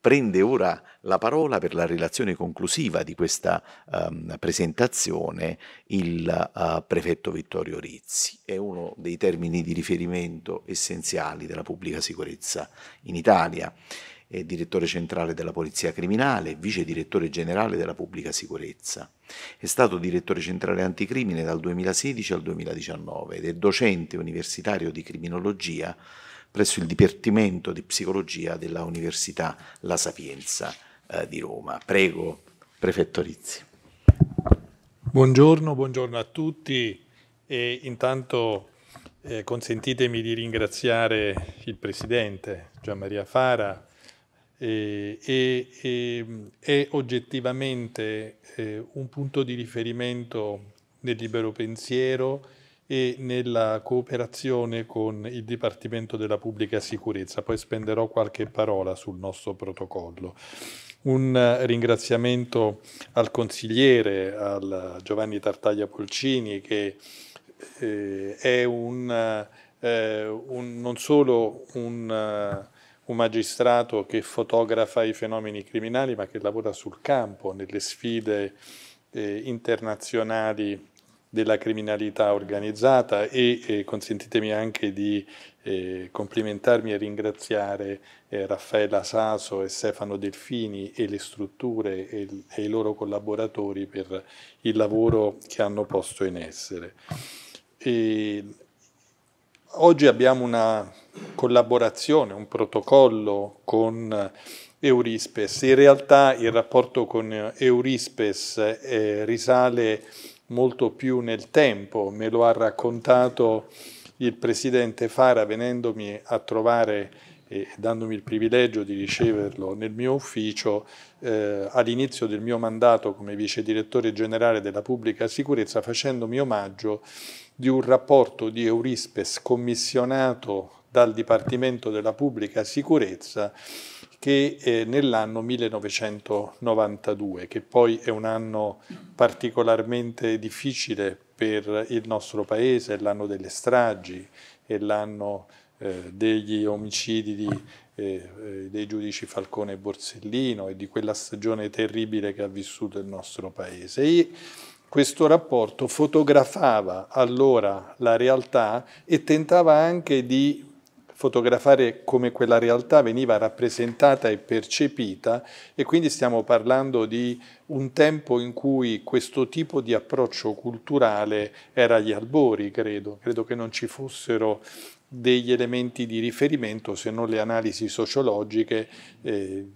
prende ora la parola per la relazione conclusiva di questa um, presentazione il uh, prefetto Vittorio Rizzi. È uno dei termini di riferimento essenziali della pubblica sicurezza in Italia. È direttore centrale della Polizia Criminale, vice direttore generale della Pubblica Sicurezza. È stato direttore centrale anticrimine dal 2016 al 2019 ed è docente universitario di criminologia presso il Dipartimento di Psicologia della Università La Sapienza eh, di Roma. Prego, Prefetto Rizzi. Buongiorno, buongiorno a tutti e intanto eh, consentitemi di ringraziare il Presidente Gian Maria Fara eh, eh, è oggettivamente un punto di riferimento del libero pensiero e nella cooperazione con il Dipartimento della Pubblica Sicurezza. Poi spenderò qualche parola sul nostro protocollo. Un eh, ringraziamento al consigliere, al Giovanni Tartaglia Polcini, che eh, è un, eh, un, non solo un... Eh, un magistrato che fotografa i fenomeni criminali ma che lavora sul campo, nelle sfide eh, internazionali della criminalità organizzata e eh, consentitemi anche di eh, complimentarmi e ringraziare eh, Raffaella Saso e Stefano Delfini e le strutture e, e, i loro collaboratori per il lavoro che hanno posto in essere. E oggi abbiamo una collaborazione, un protocollo con Eurispes. In realtà il rapporto con Eurispes eh, risale a molto più nel tempo, me lo ha raccontato il presidente Fara venendomi a trovare e dandomi il privilegio di riceverlo nel mio ufficio eh, all'inizio del mio mandato come vice direttore generale della pubblica sicurezza facendomi omaggio di un rapporto di Eurispes commissionato dal Dipartimento della Pubblica Sicurezza che eh, nell'anno 1992, che poi è un anno particolarmente difficile per il nostro paese, è l'anno delle stragi, è l'anno eh, degli omicidi di, eh, eh, dei giudici Falcone e Borsellino e di quella stagione terribile che ha vissuto il nostro paese. E questo rapporto fotografava allora la realtà e tentava anche di fotografare come quella realtà veniva rappresentata e percepita e quindi stiamo parlando di un tempo in cui questo tipo di approccio culturale era agli albori, credo, credo che non ci fossero degli elementi di riferimento se non le analisi sociologiche eh,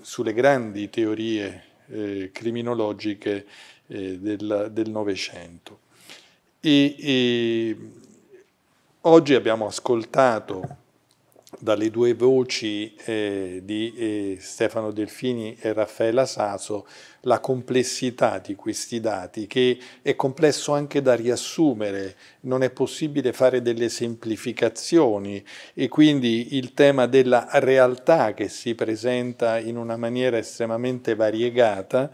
sulle grandi teorie eh, criminologiche eh, del Novecento. oggi abbiamo ascoltato dalle due voci eh, di eh, Stefano Delfini e Raffaella Saso la complessità di questi dati, che è complesso anche da riassumere, non è possibile fare delle semplificazioni e quindi il tema della realtà che si presenta in una maniera estremamente variegata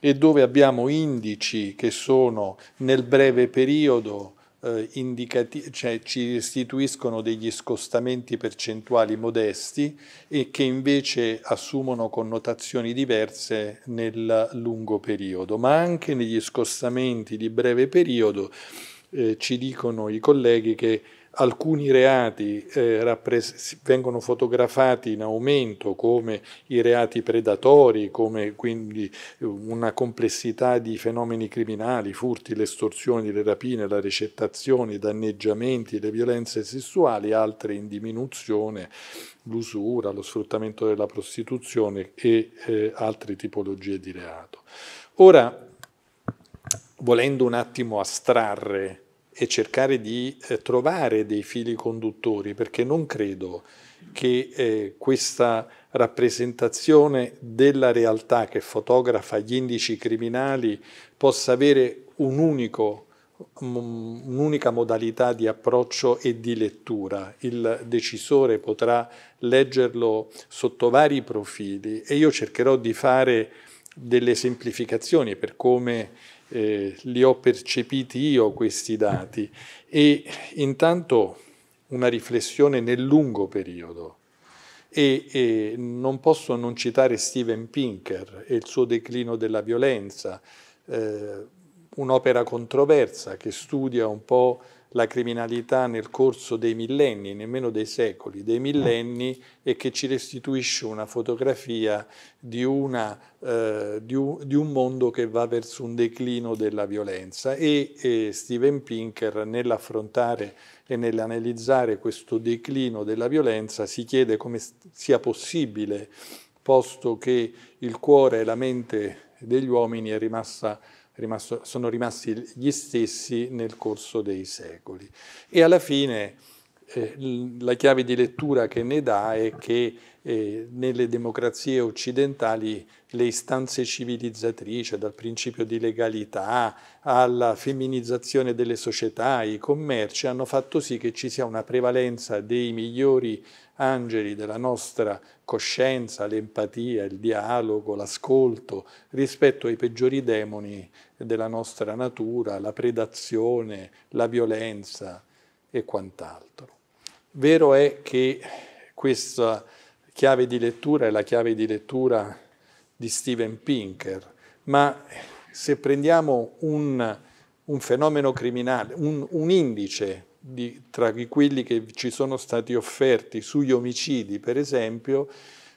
e dove abbiamo indici che sono nel breve periodo eh, indicati- cioè ci restituiscono degli scostamenti percentuali modesti e che invece assumono connotazioni diverse nel lungo periodo, ma anche negli scostamenti di breve periodo eh, ci dicono i colleghi che alcuni reati eh, vengono fotografati in aumento come i reati predatori, come quindi eh, una complessità di fenomeni criminali, furti, le estorsioni, le rapine, la recettazione, i danneggiamenti, le violenze sessuali, altre in diminuzione, l'usura, lo sfruttamento della prostituzione e eh, altre tipologie di reato. Ora, volendo un attimo astrarre e cercare di eh, trovare dei fili conduttori, perché non credo che eh, questa rappresentazione della realtà che fotografa gli indici criminali possa avere un unico, mm, un'unica modalità di approccio e di lettura. Il decisore potrà leggerlo sotto vari profili e io cercherò di fare delle semplificazioni per come eh, li ho percepiti io questi dati e intanto una riflessione nel lungo periodo. E, e, non posso non citare Steven Pinker e il suo declino della violenza, eh, un'opera controversa che studia un po' la criminalità nel corso dei millenni, nemmeno dei secoli, dei millenni e che ci restituisce una fotografia di, una, eh, di, un, di un, mondo che va verso un declino della violenza e, e Steven Pinker nell'affrontare e nell'analizzare questo declino della violenza si chiede come sia possibile, posto che il cuore e la mente degli uomini rimasta, rimasto, sono rimasti gli stessi nel corso dei secoli. E alla fine eh, la chiave di lettura che ne dà è che eh, nelle democrazie occidentali le istanze civilizzatrici, dal principio di legalità alla femminizzazione delle società, i commerci, hanno fatto sì che ci sia una prevalenza dei migliori angeli della nostra coscienza, l'empatia, il dialogo, l'ascolto, rispetto ai peggiori demoni della nostra natura, la predazione, la violenza e quant'altro. Vero è che questa chiave di lettura è la chiave di lettura di Steven Pinker, ma se prendiamo un, un fenomeno criminale, un, un indice di, tra quelli che ci sono stati offerti sugli omicidi, per esempio,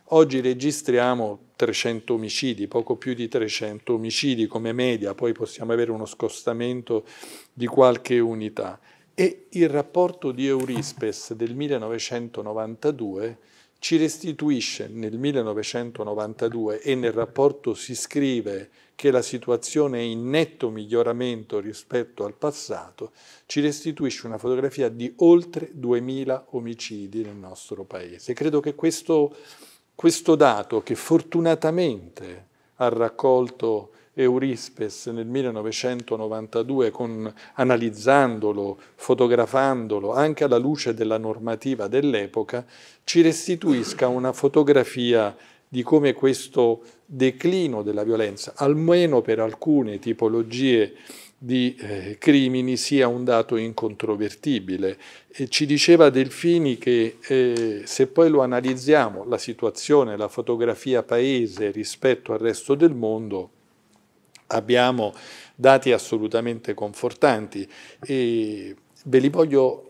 oggi registriamo 300 omicidi, poco più di 300 omicidi come media, poi possiamo avere uno scostamento di qualche unità. E il rapporto di Eurispes del 1992 ci restituisce nel 1992 e nel rapporto si scrive che la situazione è in netto miglioramento rispetto al passato, ci restituisce una fotografia di oltre 2000 omicidi nel nostro paese. Credo che questo, questo dato che fortunatamente ha raccolto Eurispes nel 1992 con, analizzandolo, fotografandolo anche alla luce della normativa dell'epoca, ci restituisca una fotografia di come questo declino della violenza, almeno per alcune tipologie di eh, crimini, sia un dato incontrovertibile. E ci diceva Delfini che eh, se poi lo analizziamo, la situazione, la fotografia paese rispetto al resto del mondo, abbiamo dati assolutamente confortanti e ve li voglio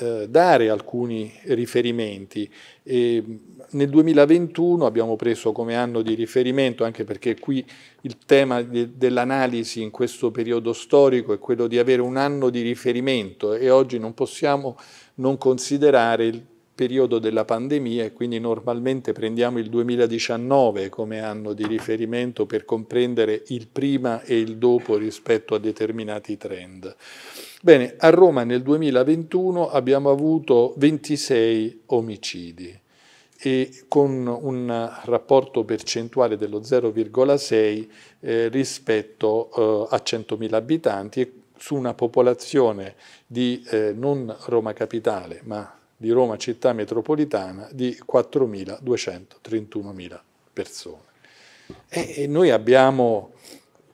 eh, dare alcuni riferimenti. E mm, nel 2021 abbiamo preso come anno di riferimento, anche perché qui il tema de dell'analisi in questo periodo storico è quello di avere un anno di riferimento e oggi non possiamo non considerare il periodo della pandemia e quindi normalmente prendiamo il 2019 come anno di riferimento per comprendere il prima e il dopo rispetto a determinati trend. Bene, a Roma nel 2021 abbiamo avuto 26 omicidi e con un rapporto percentuale dello 0,6 eh, rispetto eh, a 100.000 abitanti e su una popolazione di eh, non Roma capitale ma di Roma città metropolitana di 4.231.000 persone. E noi abbiamo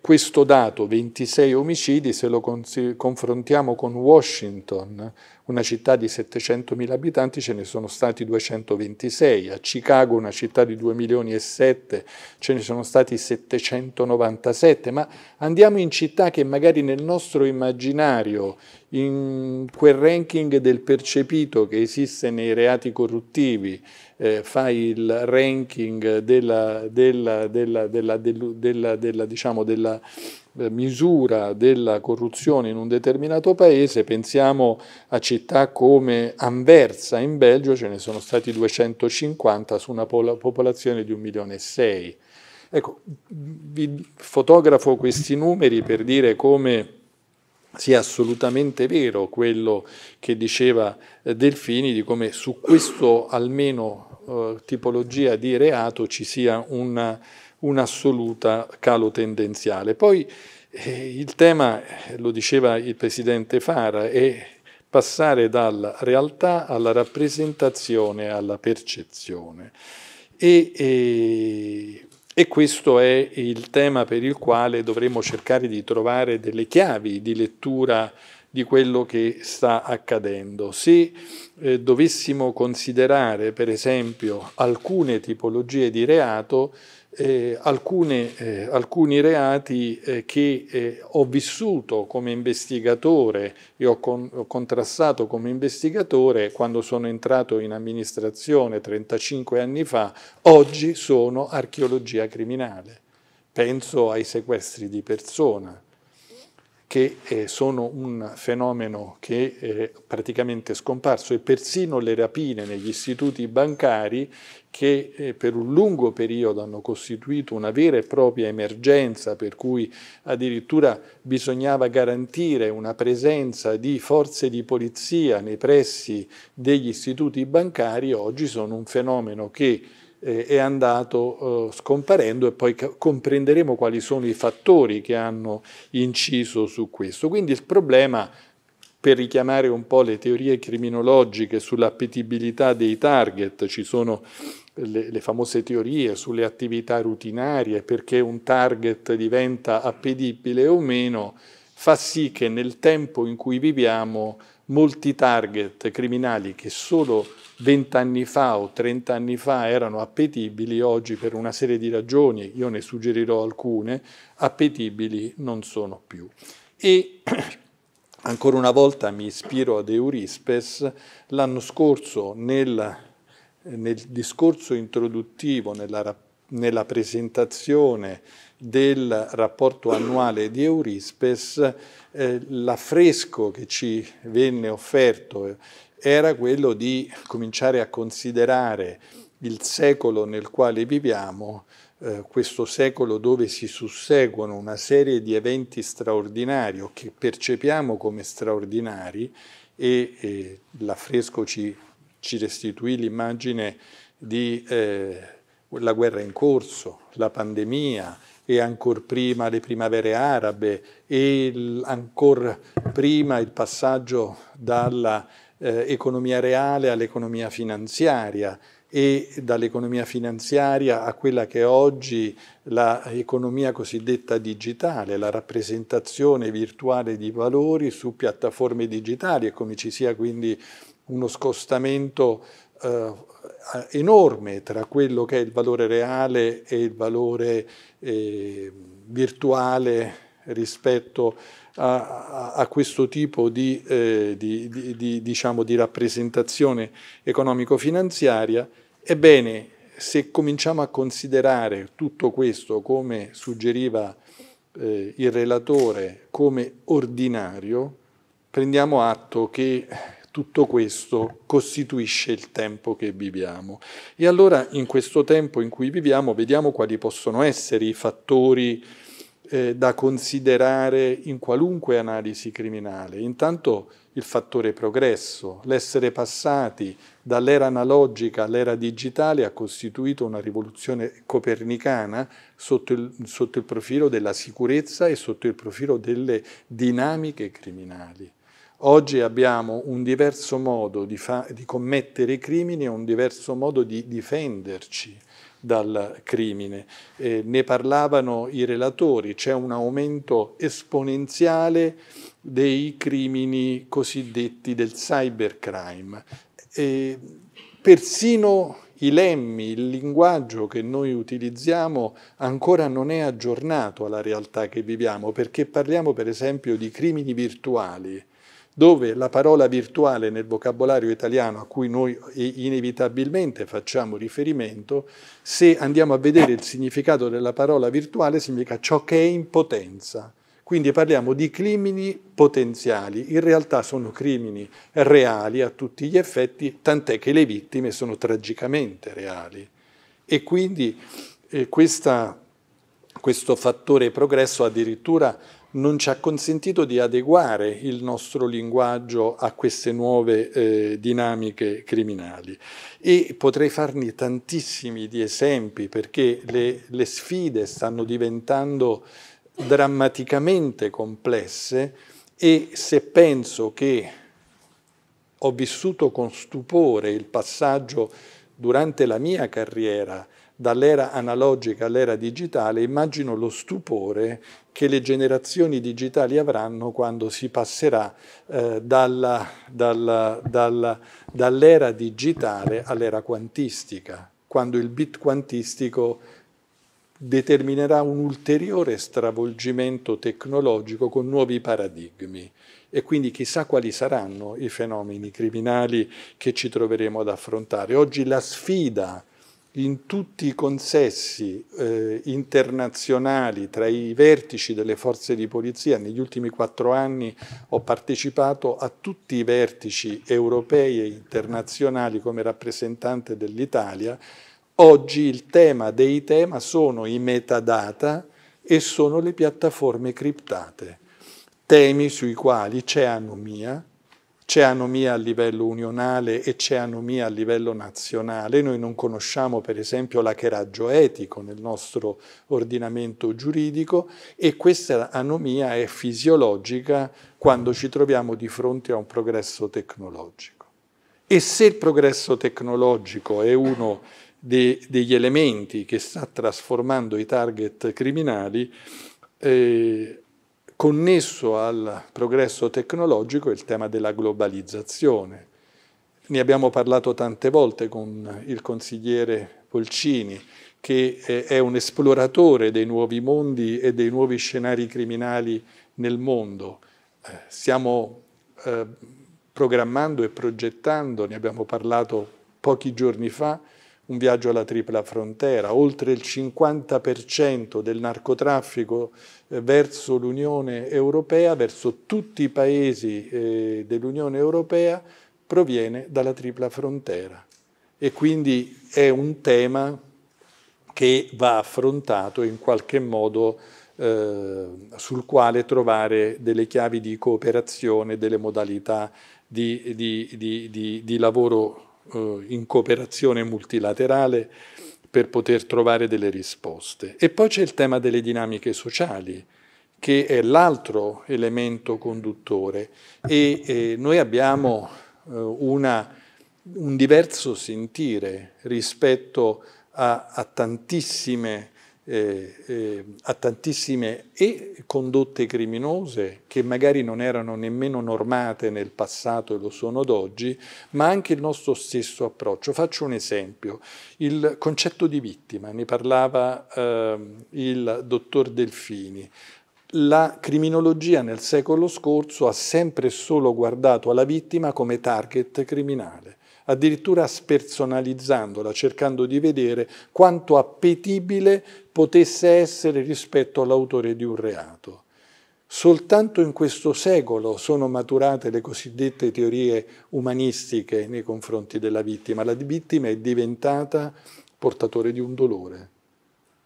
questo dato, 26 omicidi, se lo confrontiamo con Washington, una città di 700.000 abitanti ce ne sono stati 226, a Chicago una città di 2 milioni e 7 ce ne sono stati 797, ma andiamo in città che magari nel nostro immaginario, in quel ranking del percepito che esiste nei reati corruttivi, eh, fa il ranking della, della, della, della diciamo, eh, misura della corruzione in un determinato paese, pensiamo a città come Anversa in Belgio, ce ne sono stati 250 su una popolazione di 1 milione e 6. Ecco, vi fotografo questi numeri per dire come sia assolutamente vero quello che diceva eh, Delfini di come su questo almeno eh, tipologia di reato ci sia una un'assoluta calo tendenziale. Poi eh, il tema, lo diceva il presidente Fara, è passare dalla realtà alla rappresentazione, alla percezione. E, e, e questo è il tema per il quale dovremmo cercare di trovare delle chiavi di lettura di quello che sta accadendo. Se eh, dovessimo considerare, per esempio, alcune tipologie di reato, eh, alcune, eh, alcuni reati eh, che eh, ho vissuto come investigatore e ho, con, ho, contrassato come investigatore quando sono entrato in amministrazione 35 anni fa, oggi sono archeologia criminale. Penso ai sequestri di persona, che eh, sono un fenomeno che eh, è praticamente scomparso e persino le rapine negli istituti bancari che eh, per un lungo periodo hanno costituito una vera e propria emergenza per cui addirittura bisognava garantire una presenza di forze di polizia nei pressi degli istituti bancari, oggi sono un fenomeno che eh, è andato eh, scomparendo e poi comprenderemo quali sono i fattori che hanno inciso su questo. Quindi il problema, per richiamare un po' le teorie criminologiche sull'appetibilità dei target, ci sono le, le, famose teorie sulle attività rutinarie, perché un target diventa appetibile o meno, fa sì che nel tempo in cui viviamo molti target criminali che solo 20 anni fa o 30 anni fa erano appetibili, oggi per una serie di ragioni, io ne suggerirò alcune, appetibili non sono più. E ancora una volta mi ispiro ad Eurispes, l'anno scorso nel, nel discorso introduttivo, nella, nella presentazione del rapporto annuale di Eurispes, eh, l'affresco che ci venne offerto era quello di cominciare a considerare il secolo nel quale viviamo, eh, questo secolo dove si susseguono una serie di eventi straordinari o che percepiamo come straordinari e, e l'affresco ci, ci, restituì l'immagine di eh, la guerra in corso, la pandemia, e ancora prima le primavere arabe e ancora prima il passaggio dall'economia eh, reale all'economia finanziaria e dall'economia finanziaria a quella che è oggi l'economia cosiddetta digitale, la rappresentazione virtuale di valori su piattaforme digitali e come ci sia quindi uno scostamento eh, eh, enorme tra quello che è il valore reale e il valore eh, virtuale rispetto a, a, a, questo tipo di, eh, di, di, diciamo, di rappresentazione economico-finanziaria, ebbene, se cominciamo a considerare tutto questo, come suggeriva eh, il relatore, come ordinario, prendiamo atto che tutto questo costituisce il tempo che viviamo. E allora in questo tempo in cui viviamo vediamo quali possono essere i fattori eh, da considerare in qualunque analisi criminale. Intanto il fattore progresso, l'essere passati dall'era analogica all'era digitale ha costituito una rivoluzione copernicana sotto il, sotto il profilo della sicurezza e sotto il profilo delle dinamiche criminali. Oggi abbiamo un diverso modo di, di commettere crimini e un diverso modo di difenderci dal crimine. Eh, ne parlavano i relatori, c'è un aumento esponenziale dei crimini cosiddetti del cybercrime. Eh, persino i lemmi, il linguaggio che noi utilizziamo ancora non è aggiornato alla realtà che viviamo, perché parliamo per esempio di crimini virtuali dove la parola virtuale nel vocabolario italiano a cui noi inevitabilmente facciamo riferimento, se andiamo a vedere il significato della parola virtuale, significa ciò che è in potenza. Quindi parliamo di crimini potenziali, in realtà sono crimini reali a tutti gli effetti, tant'è che le vittime sono tragicamente reali. E quindi eh, questa, questo fattore progresso addirittura non ci ha consentito di adeguare il nostro linguaggio a queste nuove eh, dinamiche criminali. E potrei farne tantissimi di esempi perché le, le sfide stanno diventando drammaticamente complesse e se penso che ho vissuto con stupore il passaggio durante la mia carriera dall'era analogica all'era digitale, immagino lo stupore che le generazioni digitali avranno quando si passerà eh, dalla, dalla, dalla, dall'era digitale all'era quantistica, quando il bit quantistico determinerà un ulteriore stravolgimento tecnologico con nuovi paradigmi e quindi chissà quali saranno i fenomeni criminali che ci troveremo ad affrontare. Oggi la sfida in tutti i consessi eh, internazionali tra i vertici delle forze di polizia, negli ultimi quattro anni ho partecipato a tutti i vertici europei e internazionali come rappresentante dell'Italia, oggi il tema dei tema sono i metadata e sono le piattaforme criptate, temi sui quali c'è anomia, c'è anomia a livello unionale e c'è anomia a livello nazionale. Noi non conosciamo per esempio l'acheraggio etico nel nostro ordinamento giuridico e questa anomia è fisiologica quando ci troviamo di fronte a un progresso tecnologico. E se il progresso tecnologico è uno de, degli elementi che sta trasformando i target criminali, eh, connesso al progresso tecnologico è il tema della globalizzazione. Ne abbiamo parlato tante volte con il consigliere Polcini, che è un esploratore dei nuovi mondi e dei nuovi scenari criminali nel mondo. Eh, Stiamo eh, programmando e progettando, ne abbiamo parlato pochi giorni fa, un viaggio alla tripla frontera, oltre il 50% del narcotraffico eh, verso l'Unione Europea, verso tutti i paesi eh, dell'Unione Europea, proviene dalla tripla frontera. e quindi è un tema che va affrontato in qualche modo eh, sul quale trovare delle chiavi di cooperazione, delle modalità di, di, di, di lavoro eh, in cooperazione multilaterale per poter trovare delle risposte. E poi c'è il tema delle dinamiche sociali, che è l'altro elemento conduttore. E, e eh, noi abbiamo eh, una, un diverso sentire rispetto a, a tantissime eh, eh, a tantissime e condotte criminose che magari non erano nemmeno normate nel passato e lo sono ad oggi, ma anche il nostro stesso approccio. Faccio un esempio, il concetto di vittima, ne parlava eh, il dottor Delfini. La criminologia nel secolo scorso ha sempre e solo guardato alla vittima come target criminale addirittura spersonalizzandola, cercando di vedere quanto appetibile potesse essere rispetto all'autore di un reato. Soltanto in questo secolo sono maturate le cosiddette teorie umanistiche nei confronti della vittima. La vittima è diventata portatore di un dolore.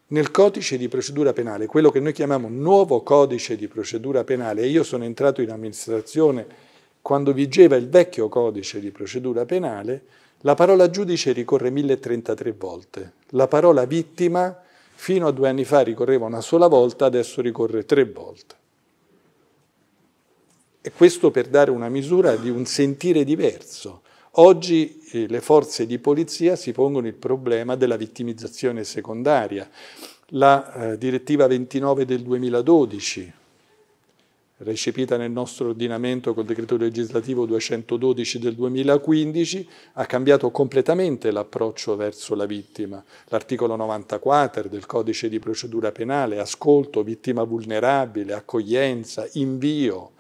Nel codice di procedura penale, quello che noi chiamiamo nuovo codice di procedura penale, e io sono entrato in amministrazione quando vigeva il vecchio codice di procedura penale, la parola giudice ricorre 1033 volte, la parola vittima fino a due anni fa ricorreva una sola volta, adesso ricorre tre volte. E questo per dare una misura di un sentire diverso. Oggi eh, le forze di polizia si pongono il problema della vittimizzazione secondaria. La eh, direttiva 29 del 2012 recepita nel nostro ordinamento col decreto legislativo 212 del 2015, ha cambiato completamente l'approccio verso la vittima. L'articolo 94 del codice di procedura penale, ascolto, vittima vulnerabile, accoglienza, invio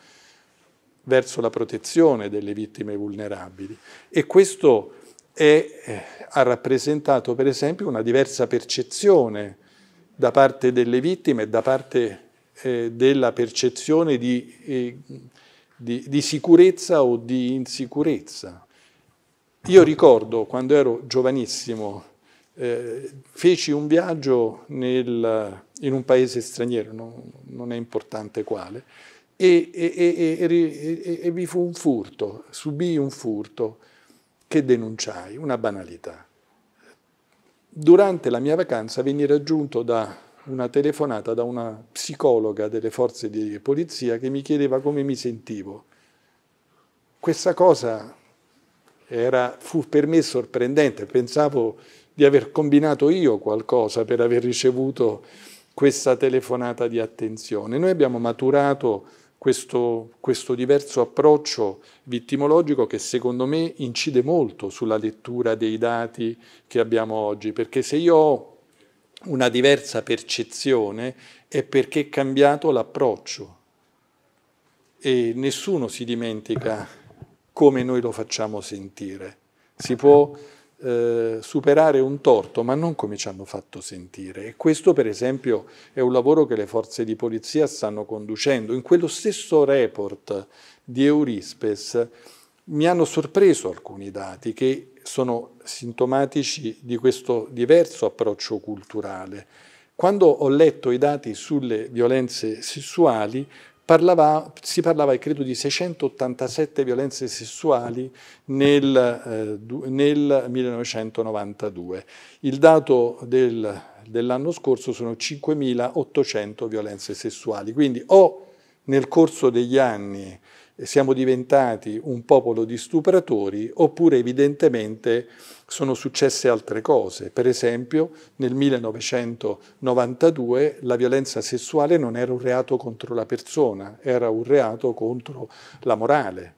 verso la protezione delle vittime vulnerabili. E questo è, eh, ha rappresentato per esempio una diversa percezione da parte delle vittime e da parte eh, della percezione di, eh, di, di sicurezza o di insicurezza. Io ricordo quando ero giovanissimo, eh, feci un viaggio nel, in un paese straniero, no, non è importante quale, e, e, e, e, vi fu un furto, subì un furto che denunciai, una banalità. Durante la mia vacanza venni raggiunto da una telefonata da una psicologa delle forze di polizia che mi chiedeva come mi sentivo. Questa cosa era, fu per me sorprendente, pensavo di aver combinato io qualcosa per aver ricevuto questa telefonata di attenzione. Noi abbiamo maturato questo, questo diverso approccio vittimologico che secondo me incide molto sulla lettura dei dati che abbiamo oggi, perché se io ho una diversa percezione è perché è cambiato l'approccio e nessuno si dimentica come noi lo facciamo sentire. Si può eh, superare un torto, ma non come ci hanno fatto sentire. E questo, per esempio, è un lavoro che le forze di polizia stanno conducendo. In quello stesso report di Eurispes mi hanno sorpreso alcuni dati che sono sintomatici di questo diverso approccio culturale. Quando ho letto i dati sulle violenze sessuali, parlava, si parlava, credo, di 687 violenze sessuali nel, eh, nel 1992. Il dato del, dell'anno scorso sono 5.800 violenze sessuali. Quindi o nel corso degli anni siamo diventati un popolo di stupratori oppure evidentemente sono successe altre cose. Per esempio nel 1992 la violenza sessuale non era un reato contro la persona, era un reato contro la morale.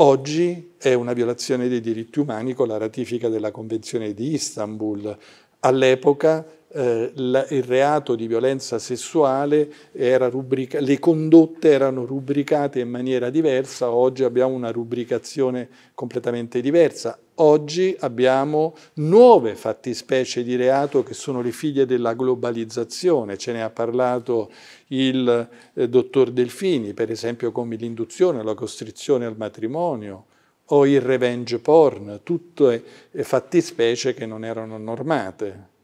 Oggi è una violazione dei diritti umani con la ratifica della Convenzione di Istanbul. All'epoca eh, la, il reato di violenza sessuale, rubrica, le condotte erano rubricate in maniera diversa, oggi abbiamo una rubricazione completamente diversa. Oggi abbiamo nuove fattispecie di reato che sono le figlie della globalizzazione, ce ne ha parlato il eh, dottor Delfini, per esempio come l'induzione, la costrizione al matrimonio, o il revenge porn, tutte eh, fattispecie che non erano normate.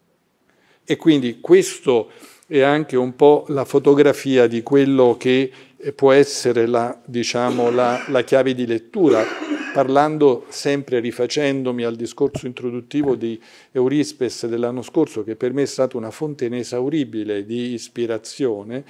E quindi questo è anche un po' la fotografia di quello che eh, può essere la, diciamo, la, la chiave di lettura, parlando sempre, rifacendomi al discorso introduttivo di Eurispes dell'anno scorso, che per me è stata una fonte inesauribile di ispirazione,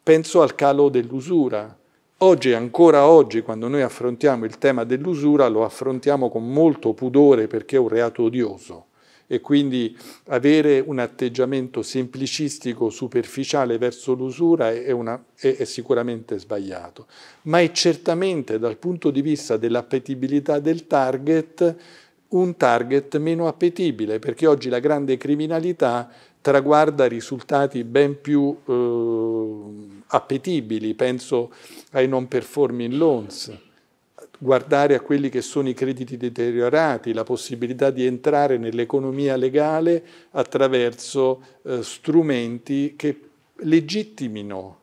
penso al calo dell'usura. Oggi, ancora oggi, quando noi affrontiamo il tema dell'usura, lo affrontiamo con molto pudore perché è un reato odioso e quindi avere un atteggiamento semplicistico, superficiale verso l'usura è, una, è, è sicuramente sbagliato, ma è certamente dal punto di vista dell'appetibilità del target un target meno appetibile, perché oggi la grande criminalità traguarda risultati ben più eh, appetibili, penso ai non performing loans guardare a quelli che sono i crediti deteriorati, la possibilità di entrare nell'economia legale attraverso eh, strumenti che legittimino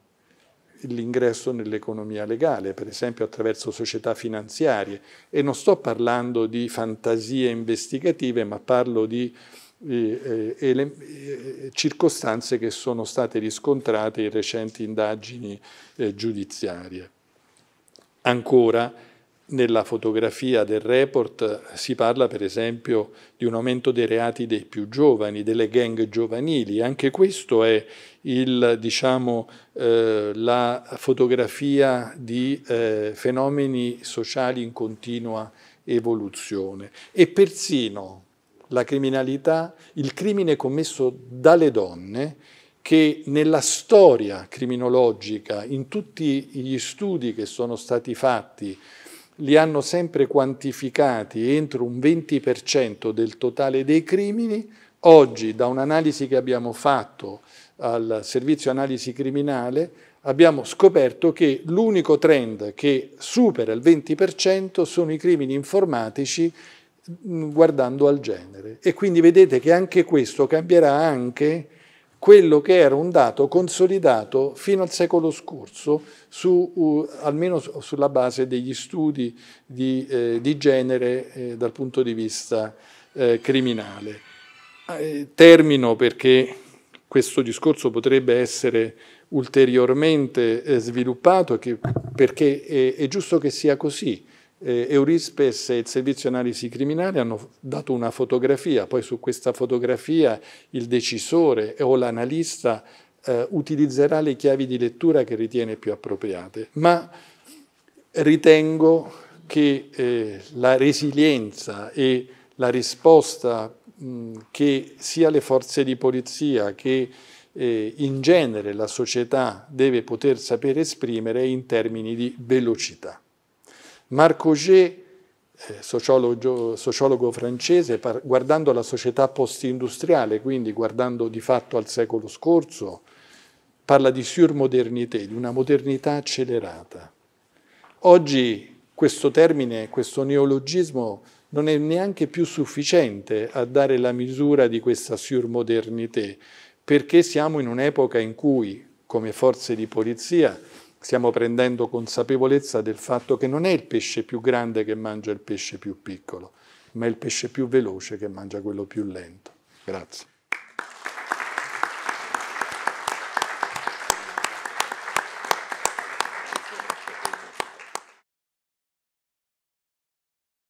l'ingresso nell'economia legale, per esempio attraverso società finanziarie. E non sto parlando di fantasie investigative, ma parlo di eh, eh, eh circostanze che sono state riscontrate in recenti indagini eh, giudiziarie. Ancora, nella fotografia del report si parla per esempio di un aumento dei reati dei più giovani, delle gang giovanili, anche questo è il, diciamo, eh, la fotografia di eh, fenomeni sociali in continua evoluzione e persino la criminalità, il crimine commesso dalle donne che nella storia criminologica, in tutti gli studi che sono stati fatti li hanno sempre quantificati entro un 20% del totale dei crimini. Oggi, da un'analisi che abbiamo fatto al servizio analisi criminale, abbiamo scoperto che l'unico trend che supera il 20% sono i crimini informatici mm, guardando al genere. E quindi vedete che anche questo cambierà anche quello che era un dato consolidato fino al secolo scorso, su, uh, almeno sulla base degli studi di, eh, di genere eh, dal punto di vista eh, criminale. Eh, termino perché questo discorso potrebbe essere ulteriormente eh, sviluppato perché è, è giusto che sia così eh, Eurispes e il Servizio Analisi Criminale hanno dato una fotografia, poi su questa fotografia il decisore o l'analista eh, utilizzerà le chiavi di lettura che ritiene più appropriate, ma ritengo che eh, la resilienza e la risposta mh, che sia le forze di polizia che eh, in genere la società deve poter sapere esprimere in termini di velocità. Marc Auger, eh, sociologo, sociologo francese, guardando la società post-industriale, quindi guardando di fatto al secolo scorso, parla di surmodernité, di una modernità accelerata. Oggi questo termine, questo neologismo non è neanche più sufficiente a dare la misura di questa surmodernité, perché siamo in un'epoca in cui, come forze di polizia, stiamo prendendo consapevolezza del fatto che non è il pesce più grande che mangia il pesce più piccolo, ma è il pesce più veloce che mangia quello più lento. Grazie.